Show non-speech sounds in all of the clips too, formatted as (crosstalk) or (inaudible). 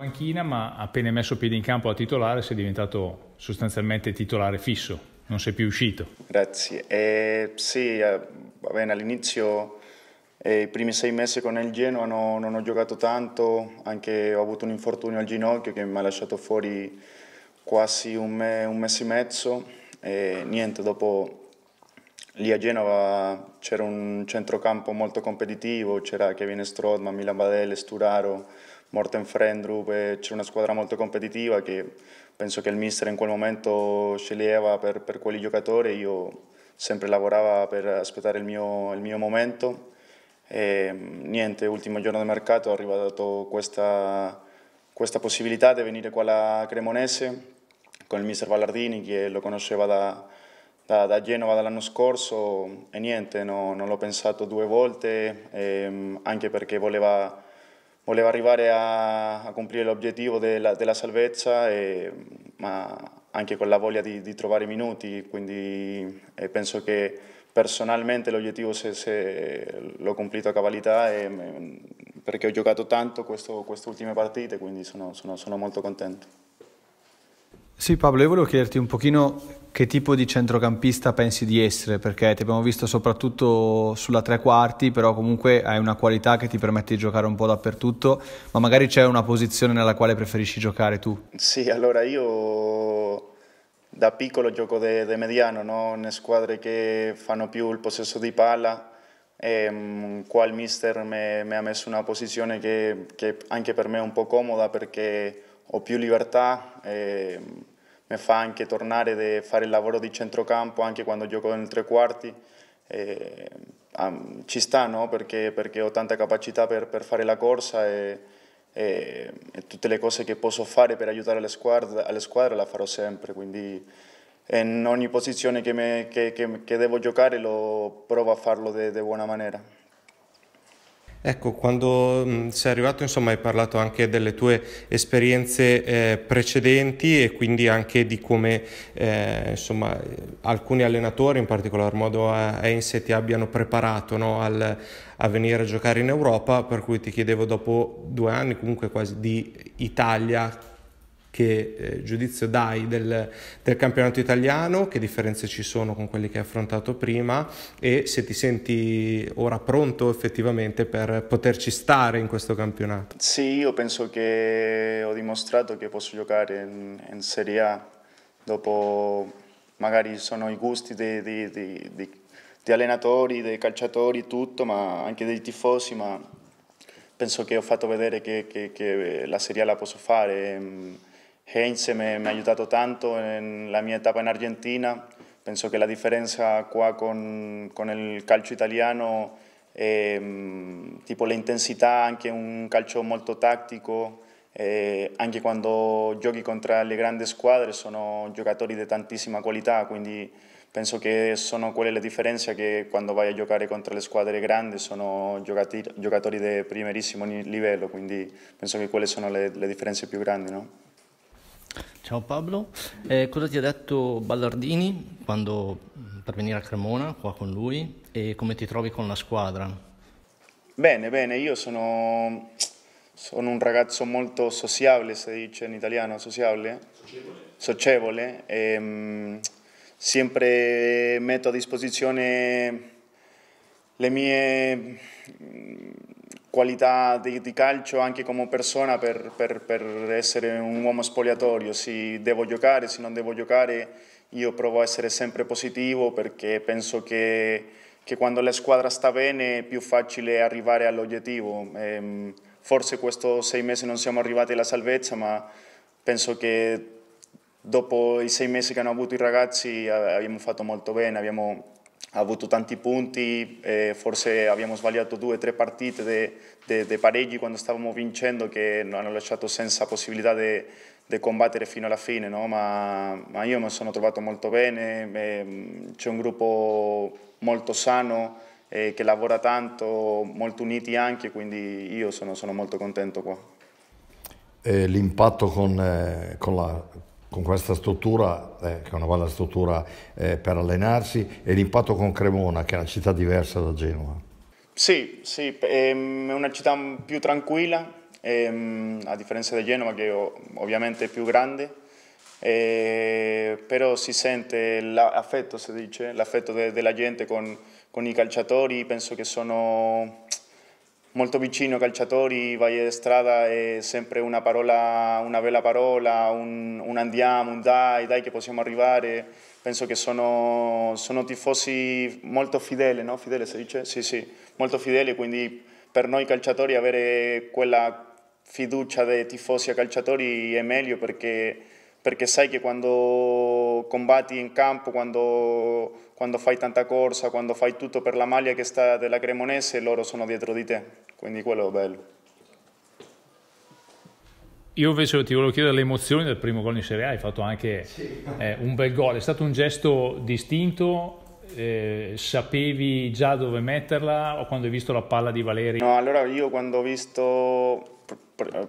Panchina, ma appena messo piede in campo a titolare sei diventato sostanzialmente titolare fisso, non sei più uscito. Grazie. Eh, sì, eh, va bene, all'inizio eh, i primi sei mesi con il Genoa no, non ho giocato tanto, anche ho avuto un infortunio al ginocchio che mi ha lasciato fuori quasi un, me, un mese e mezzo. E niente, dopo lì a Genova c'era un centrocampo molto competitivo, c'era Kevin Strodman, Milan Badele, Sturaro Morten Frendrup, c'è una squadra molto competitiva che penso che il mister in quel momento sceglieva per, per quali giocatori, io sempre lavoravo per aspettare il mio, il mio momento. E, niente, ultimo giorno del mercato è arrivata questa, questa, possibilità di venire qua alla Cremonese con il mister Ballardini che lo conosceva da, da, da Genova dall'anno scorso e niente, no, non l'ho pensato due volte, e, anche perché voleva voleva arrivare a, a compiere l'obiettivo della, della, salvezza, e, ma anche con la voglia di, di trovare minuti, quindi penso che personalmente l'obiettivo se, se l'ho complito a cavalità e, perché ho giocato tanto questo, queste ultime partite, quindi sono, sono, sono molto contento. Sì Pablo, io volevo chiederti un pochino che tipo di centrocampista pensi di essere? Perché ti abbiamo visto soprattutto sulla tre quarti, però comunque hai una qualità che ti permette di giocare un po' dappertutto, ma magari c'è una posizione nella quale preferisci giocare tu? Sì, allora io da piccolo gioco de, mediano, no? in squadre che fanno più il possesso di palla, e, ehm, qua il mister mi ha messo una posizione che, che, anche per me è un po' comoda perché ho più libertà. E, ehm, mi fa anche tornare a fare il lavoro di centrocampo anche quando gioco nel tre quarti. E, um, ci sta no? perché, perché, ho tanta capacità per, per fare la corsa e, e, e, tutte le cose che posso fare per aiutare la squadra, alle squadre la farò sempre, quindi in ogni posizione che, me, che, che, che devo giocare lo provo a farlo di buona maniera. Ecco, quando mm, sei arrivato, insomma, hai parlato anche delle tue esperienze eh, precedenti e quindi anche di come, eh, insomma, alcuni allenatori, in particolar modo eh, a, ti abbiano preparato no, al, a venire a giocare in Europa, per cui ti chiedevo dopo due anni comunque quasi di Italia, che eh, giudizio dai del, del, campionato italiano, che differenze ci sono con quelli che hai affrontato prima e se ti senti ora pronto effettivamente per poterci stare in questo campionato. Sì, io penso che ho dimostrato che posso giocare in, in Serie A, dopo magari sono i gusti dei, dei, dei, dei allenatori, dei calciatori, tutto, ma anche dei tifosi, ma penso che ho fatto vedere che, che, che la Serie A la posso fare. Mm, Heinz mi, ha aiutato tanto nella mia etapa in Argentina, penso che la differenza qua con, con il calcio italiano è tipo l'intensità, anche un calcio molto tattico, eh, anche quando giochi contro le grandi squadre sono giocatori di tantissima qualità, quindi penso che sono quelle le differenze che quando vai a giocare contro le squadre grandi sono giocatori, giocatori di primerissimo livello, quindi penso che quelle sono le, le differenze più grandi. No? Ciao Pablo, eh, cosa ti ha detto Ballardini quando, mm, per venire a Cremona qua con lui e come ti trovi con la squadra? Bene, bene, io sono, sono un ragazzo molto sociabile, si dice in italiano, sociabile, socievole, e, ehm, sempre metto a disposizione le mie qualità di, di, calcio anche come persona per, per, per, essere un uomo spogliatorio, se devo giocare, se non devo giocare, io provo a essere sempre positivo perché penso che, che quando la squadra sta bene è più facile arrivare all'obiettivo. Ehm, forse questi sei mesi non siamo arrivati alla salvezza, ma penso che dopo i sei mesi che hanno avuto i ragazzi abbiamo fatto molto bene, abbiamo ha avuto tanti punti, eh, forse abbiamo sbagliato due o tre partite di pareggi quando stavamo vincendo che non hanno lasciato senza possibilità di combattere fino alla fine, no? ma, ma, io mi sono trovato molto bene, mm, c'è un gruppo molto sano eh, che lavora tanto, molto uniti anche, quindi io sono, sono molto contento qua. Eh, l'impatto con, eh, con la con questa struttura, eh, che è una bella struttura eh, per allenarsi, e l'impatto con Cremona, che è una città diversa da Genova. Sì, sì, ehm, è una città più tranquilla, ehm, a differenza di Genova che ovviamente è più grande, eh, però si sente l'affetto, si dice, l'affetto della gente con, con, i calciatori, penso che sono molto vicino ai calciatori, vai di Strada è sempre una, parola, una bella parola, un, un, andiamo, un dai, dai che possiamo arrivare. Penso che sono, sono tifosi molto fedeli, no? Fidele si dice? Sì, sì, molto fedeli, quindi per noi calciatori avere quella fiducia dei tifosi a calciatori è meglio perché perché sai che quando combatti in campo, quando, quando fai tanta corsa, quando fai tutto per la maglia che sta della Cremonese, loro sono dietro di te, quindi quello è bello. Io invece ti volevo chiedere le emozioni del primo gol in Serie A, hai fatto anche eh, un bel gol, è stato un gesto distinto, eh, sapevi già dove metterla o quando hai visto la palla di Valeri? No, allora io quando ho visto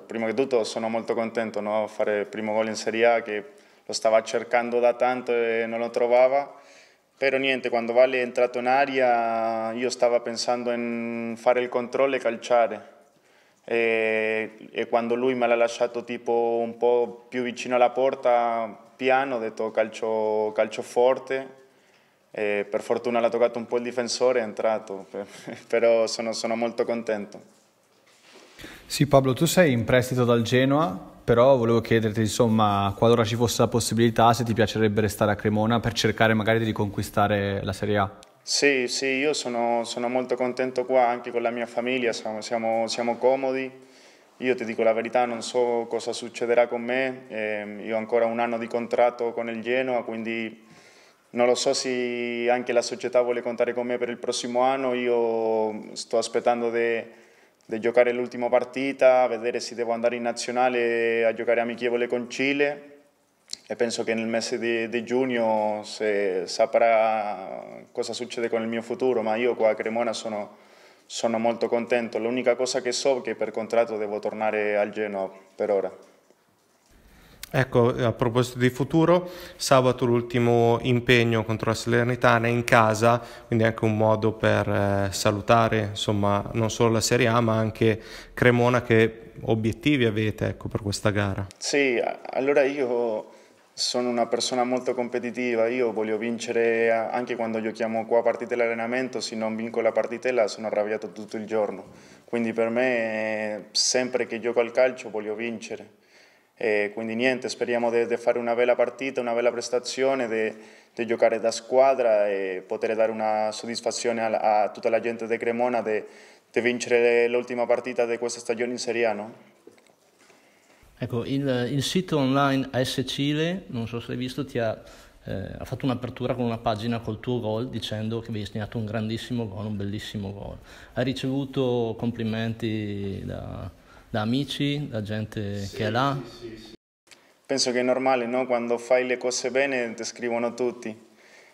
prima di tutto sono molto contento di no? fare il primo gol in Serie A che lo stava cercando da tanto e non lo trovava. Però niente, quando Vale è entrato in aria io stavo pensando in fare il controllo e calciare. E, e quando lui me l'ha lasciato tipo un po' più vicino alla porta, piano, ho detto calcio, calcio forte. E per fortuna l'ha toccato un po' il difensore, e è entrato, (laughs) però sono, sono molto contento. Sì Pablo, tu sei in prestito dal Genoa, però volevo chiederti, insomma, qualora ci fosse la possibilità, se ti piacerebbe restare a Cremona per cercare magari di riconquistare la Serie A. Sì, sì, io sono, sono molto contento qua anche con la mia famiglia, siamo, siamo, siamo, comodi. Io ti dico la verità, non so cosa succederà con me, eh, io ho ancora un anno di contratto con il Genoa, quindi non lo so se anche la società vuole contare con me per il prossimo anno, io sto aspettando di di giocare l'ultima partita, vedere se devo andare in nazionale a giocare amichevole con Cile e penso che nel mese di, di giugno saprà cosa succede con il mio futuro, ma io qua a Cremona sono, sono molto contento. L'unica cosa che so è che per contratto devo tornare al Genoa per ora. Ecco, a proposito di futuro, sabato l'ultimo impegno contro la Salernitana in casa, quindi anche un modo per eh, salutare insomma, non solo la Serie A ma anche Cremona che obiettivi avete ecco, per questa gara? Sì, allora io sono una persona molto competitiva, io voglio vincere anche quando io chiamo qua partita all'allenamento, se non vinco la partitella sono arrabbiato tutto il giorno, quindi per me sempre che gioco al calcio voglio vincere. E quindi niente, speriamo di fare una bella partita, una bella prestazione, di giocare da squadra e poter dare una soddisfazione a, a tutta la gente di Cremona di vincere l'ultima partita di questa stagione in Serie A. No? Ecco, il, il, sito online AS Cile, non so se hai visto, ti ha, eh, ha fatto un'apertura con una pagina col tuo gol dicendo che avevi segnato un grandissimo gol, un bellissimo gol. Hai ricevuto complimenti da, da amici, da gente sì, che è là. Sì, sì, Penso che è normale, no? quando fai le cose bene ti scrivono tutti.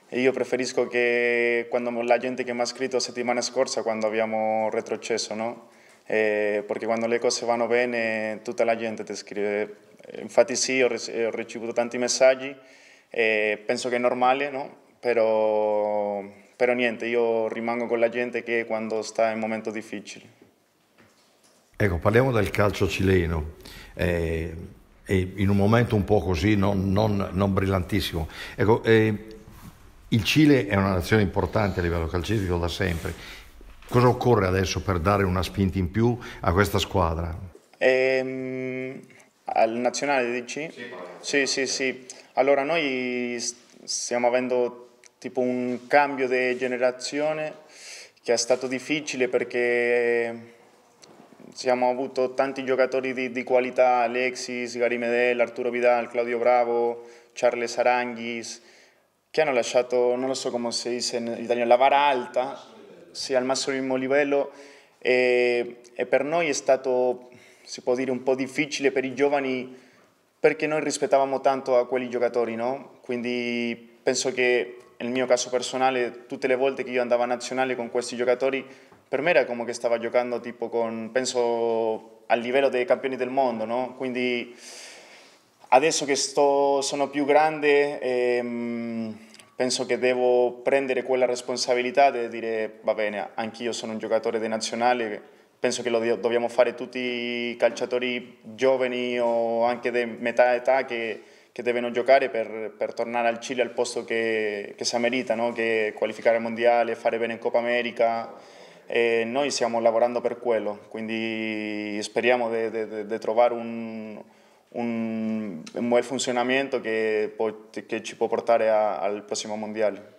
E io preferisco che quando la gente che mi ha scritto la settimana scorsa, quando abbiamo retrocesso, no? eh, perché quando le cose vanno bene tutta la gente ti scrive. Infatti sì, ho, ricevuto tanti messaggi, e penso che è normale, no? però, però niente, io rimango con la gente che quando sta in momento difficile. Ecco, parliamo del calcio cileno. Eh, in un momento un po' così, non, non, non brillantissimo. Ecco, eh, il Cile è una nazione importante a livello calcistico da sempre. Cosa occorre adesso per dare una spinta in più a questa squadra? Ehm, al nazionale dici? Sì, sì, sì, sì. Allora noi stiamo avendo tipo un cambio di generazione che è stato difficile perché siamo avuto tanti giocatori di, di qualità, Alexis, Gary Medel, Arturo Vidal, Claudio Bravo, Charles Aranghis, che hanno lasciato, non lo so come si dice in italiano, la vara alta, sì, al massimo livello, e, e per noi è stato, si può dire, un po' difficile per i giovani perché noi rispettavamo tanto a quei giocatori, no? Quindi penso che nel mio caso personale, tutte le volte che io andavo a nazionale con questi giocatori, per me era come che stava giocando tipo con, penso, al livello dei campioni del mondo, no? Quindi adesso che sto, sono più grande ehm, penso che devo prendere quella responsabilità di dire va bene, anch'io sono un giocatore di nazionale, penso che lo dobbiamo fare tutti i calciatori giovani o anche di metà età che, che devono giocare per, per, tornare al Cile al posto che, che si merita, no? che qualificare il mondiale, fare bene in Coppa America e noi stiamo lavorando per quello, quindi speriamo di trovare un, un, un, buon funzionamento che, può, che, ci può portare a, al prossimo mondiale.